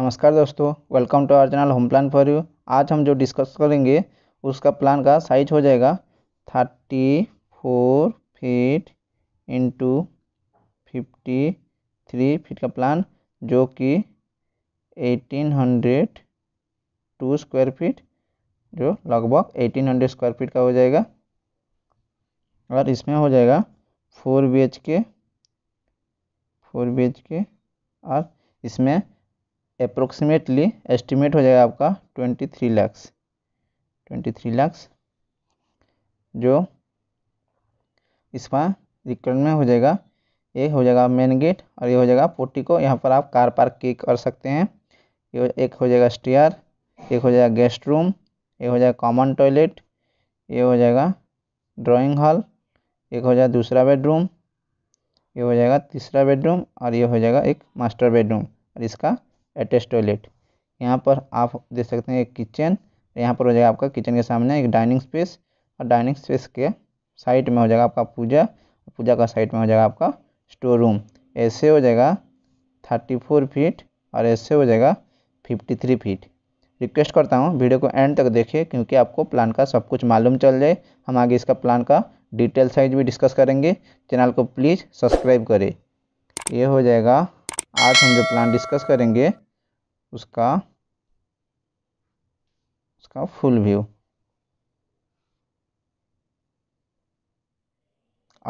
नमस्कार दोस्तों welcome to our channel home plan for you आज हम जो डिस्कस करेंगे उसका प्लान का साइज हो जाएगा thirty four feet into fifty three feet का प्लान जो कि eighteen hundred two square feet जो लगभग एटीन हंड्रेड स्क्वायर फीट का हो जाएगा और इसमें हो जाएगा four B H K four B H K और इसमें अप्रोक्सीमेटली एस्टिमेट हो जाएगा आपका twenty three lakhs twenty three lakhs जो इसमें रिकॉर्ड में हो जाएगा ये हो जाएगा मेन गेट और ये हो जाएगा को यहाँ पर आप कार पार्क की कर सकते हैं ये एक हो जाएगा स्टेयर एक हो जाएगा गेस्ट रूम ये हो जाएगा कॉमन टॉयलेट ये हो जाएगा ड्राइंग हॉल एक हो जाएगा दूसरा बेडरूम ये हो जाएगा तीसरा बेडरूम और ये हो जाएगा एक मास्टर बेडरूम और इसका अटैच टॉयलेट यहाँ पर आप देख सकते हैं एक किचन यहाँ पर हो जाएगा आपका किचन के सामने एक डाइनिंग स्पेस और डाइनिंग स्पेस के साइड में हो जाएगा आपका पूजा पूजा का साइड में हो जाएगा आपका स्टोर रूम ऐसे हो जाएगा थर्टी फोर फीट और ऐसे हो जाएगा फिफ्टी थ्री फीट रिक्वेस्ट करता हूँ वीडियो को एंड तक देखिए क्योंकि आपको प्लान का सब कुछ मालूम चल जाए हम आगे इसका प्लान का डिटेल साइज भी डिस्कस करेंगे चैनल को प्लीज़ सब्सक्राइब करें ये हो जाएगा आज हम जो प्लान डिस्कस करेंगे उसका उसका फुल व्यू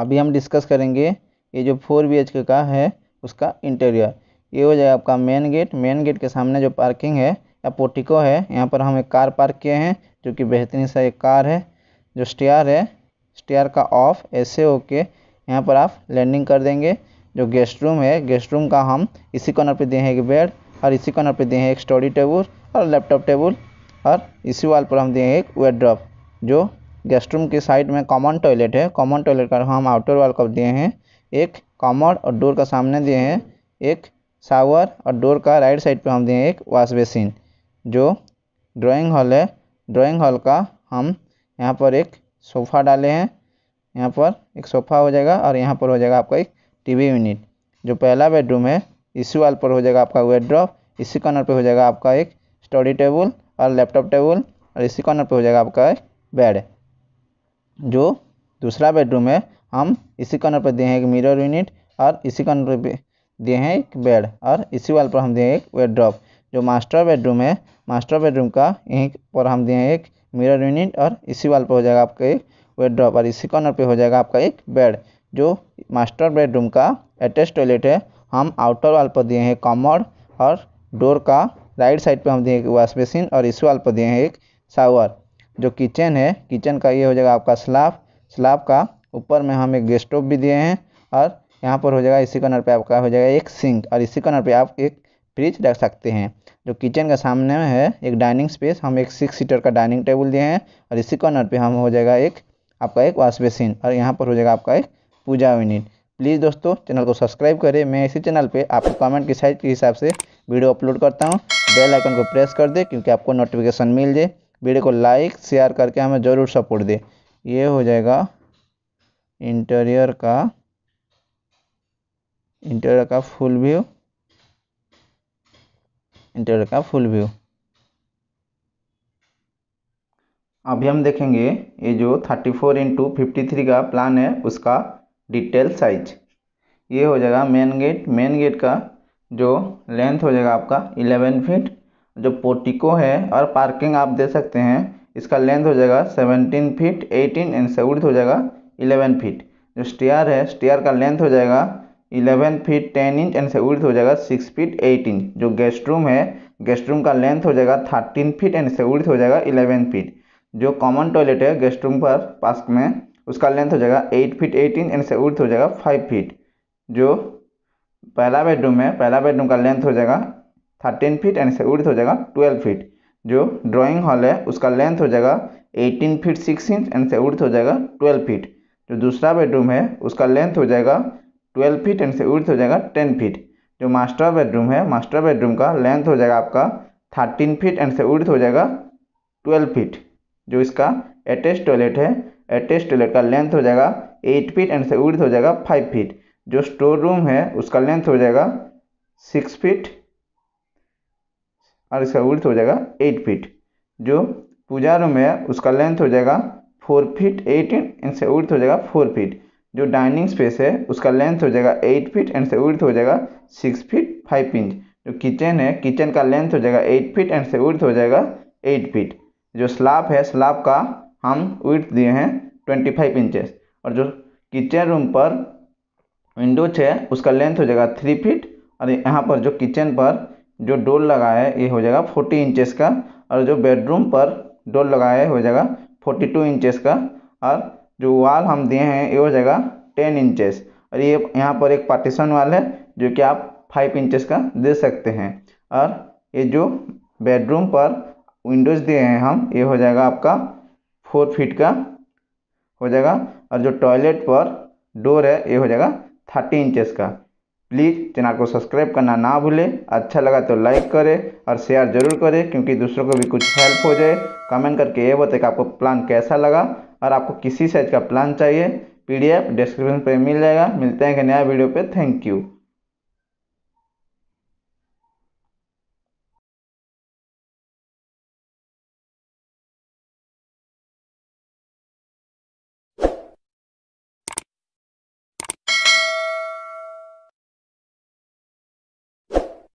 अभी हम डिस्कस करेंगे ये जो फोर बी एच का है उसका इंटीरियर ये हो जाएगा आपका मेन गेट मेन गेट के सामने जो पार्किंग है या पोटिको है यहाँ पर हम एक कार पार्क किए हैं जो कि बेहतरीन सा एक कार है जो स्टेयर है स्टेयर का ऑफ ऐसे होके यहाँ पर आप लैंडिंग कर देंगे जो गेस्ट रूम है गेस्ट रूम का हम इसी कॉर्नर पे दिए हैं एक बेड और इसी कॉर्नर पे दिए हैं एक स्टडी टेबल और लैपटॉप टेबल और इसी वाल पर हम दिए हैं एक वेड्रॉप जो गेस्ट रूम के साइड में कॉमन टॉयलेट है कॉमन टॉयलेट का हम आउटर वाल का दिए हैं एक कॉमन और डोर का सामने दिए हैं एक शावर और डोर का राइट साइड पर हम दिए हैं एक वॉश बेसिन जो ड्राइंग हॉल है ड्राइंग हॉल का हम यहाँ पर एक सोफ़ा डाले हैं यहाँ पर एक सोफ़ा हो जाएगा और यहाँ पर हो जाएगा आपका एक टीवी यूनिट जो पहला बेडरूम है इसी वाल पर हो जाएगा आपका वेड्रॉप इसी कॉर्नर पर हो जाएगा आपका एक स्टडी टेबल और लैपटॉप टेबल और इसी कॉर्नर पर हो जाएगा आपका एक बेड जो दूसरा बेडरूम है हम इसी कॉर्नर पर दिए हैं एक मिरर यूनिट और इसी कॉर्नर पर दिए हैं एक बेड और इसी वाल पर हम दिए हैं एक वेड्रॉप जो मास्टर बेडरूम है मास्टर बेडरूम का यहीं पर हम दिए हैं एक मिरर यूनिट और इसी वाल पर हो जाएगा आपका एक वेड्रॉप और इसी कॉर्नर पर हो जाएगा आपका एक बेड जो मास्टर बेडरूम का अटैच टॉयलेट है हम आउटर वाल पर दिए हैं कॉमर और डोर का राइट साइड पे हम दिए वॉश बेसिन और इस वाल पर दिए हैं एक शावर जो किचन है किचन का ये हो जाएगा आपका स्लाब स्लाब का ऊपर में हम एक गैस स्टोव भी दिए हैं और यहाँ पर हो जाएगा इसी कॉर्नर पे आपका हो जाएगा एक सिंक और इसी कॉर्नर पे आप एक फ्रिज रख सकते हैं जो किचन का सामने में है एक डाइनिंग स्पेस हम एक सिक्स सीटर का डाइनिंग टेबल दिए हैं और इसी कॉर्नर पे हम हो जाएगा एक आपका एक वॉश बेसिन और यहाँ पर हो जाएगा आपका एक पूजा विनीत प्लीज़ दोस्तों चैनल को सब्सक्राइब करें मैं इसी चैनल पे आपको कमेंट की साइज के हिसाब से वीडियो अपलोड करता हूँ बेल आइकन को प्रेस कर दे क्योंकि आपको नोटिफिकेशन मिल जाए वीडियो को लाइक शेयर करके हमें ज़रूर सपोर्ट दे ये हो जाएगा इंटीरियर का इंटीरियर का फुल व्यू इंटीरियर का फुल व्यू अभी हम देखेंगे ये जो thirty four into fifty three का प्लान है उसका डिटेल साइज ये हो जाएगा मेन गेट मेन गेट का जो लेंथ हो जाएगा आपका 11 फीट जो पोटिको है और पार्किंग आप दे सकते हैं इसका लेंथ हो जाएगा seventeen feet eighteen and width हो जाएगा इलेवन फीट जो स्टेयर है स्टेयर का लेंथ हो जाएगा 11 feet ten inch and width हो जाएगा सिक्स फीट एट इंच जो गेस्ट रूम है गेस्ट रूम का लेंथ हो जाएगा थर्टीन फीट एंड सेवड हो जाएगा इलेवन फीट जो कॉमन टॉयलेट है गेस्ट रूम पर पास में उसका लेंथ हो जाएगा एट फीट एटीन एंड से उर्थ हो जाएगा फाइव फीट जो पहला बेडरूम है पहला बेडरूम का लेंथ हो जाएगा थर्टीन फीट एंड से उर्थ हो जाएगा ट्वेल्व फीट जो ड्राइंग हॉल है उसका लेंथ हो जाएगा eighteen feet six inch and से उर्थ हो जाएगा ट्वेल्व फीट जो दूसरा बेडरूम है उसका लेंथ हो जाएगा ट्वेल्व फीट एंड से उर्थ हो जाएगा टेन फीट जो मास्टर बेडरूम है मास्टर बेडरूम का लेंथ हो जाएगा आपका थर्टीन फीट एंड से उर्थ हो जाएगा ट्वेल्व फीट जो इसका अटैच टॉयलेट है टेस्ट टॉयलेट का लेंथ हो जाएगा एट फीट एंड से उर्थ हो जाएगा फाइव फीट जो स्टोर रूम है उसका लेंथ हो जाएगा सिक्स फीट और इसका उर्थ हो जाएगा एट फीट जो पूजा रूम है उसका लेंथ हो जाएगा फोर फीट एट इंच से उर्थ हो जाएगा फोर फीट जो डाइनिंग स्पेस है उसका लेंथ हो जाएगा एट फीट एंड से उर्थ हो जाएगा सिक्स फीट फाइव इंच जो किचन है किचन का लेंथ हो जाएगा एट फीट एंड से उर्थ हो जाएगा एट फीट जो स्लाब है स्लाब का हम विथ दिए हैं ट्वेंटी फाइव इंचेस और जो किचन रूम पर विंडोज है उसका लेंथ हो जाएगा थ्री फीट और यहाँ पर जो किचन पर जो डोर लगा है ये हो जाएगा फोर्टी इंचेस का और जो बेडरूम पर डोर लगा है हो जाएगा फोर्टी टू इंचेस का और जो वाल हम दिए हैं ये हो जाएगा टेन इंचेस और ये यहाँ पर एक पार्टीशन वाल है जो कि आप फाइव इंचेस का दे सकते हैं और ये जो बेडरूम पर विंडोज़ दिए हैं हम ये हो जाएगा आपका फोर फीट का हो जाएगा और जो टॉयलेट पर डोर है ये हो जाएगा थर्टी इंचेस का प्लीज़ चैनल को सब्सक्राइब करना ना भूलें अच्छा लगा तो लाइक करें और शेयर जरूर करें क्योंकि दूसरों को भी कुछ हेल्प हो जाए कमेंट करके ये बताए कि आपको प्लान कैसा लगा और आपको किसी साइज का प्लान चाहिए पीडीएफ डिस्क्रिप्शन पे मिल जाएगा मिलते हैं कि नया वीडियो पे थैंक यू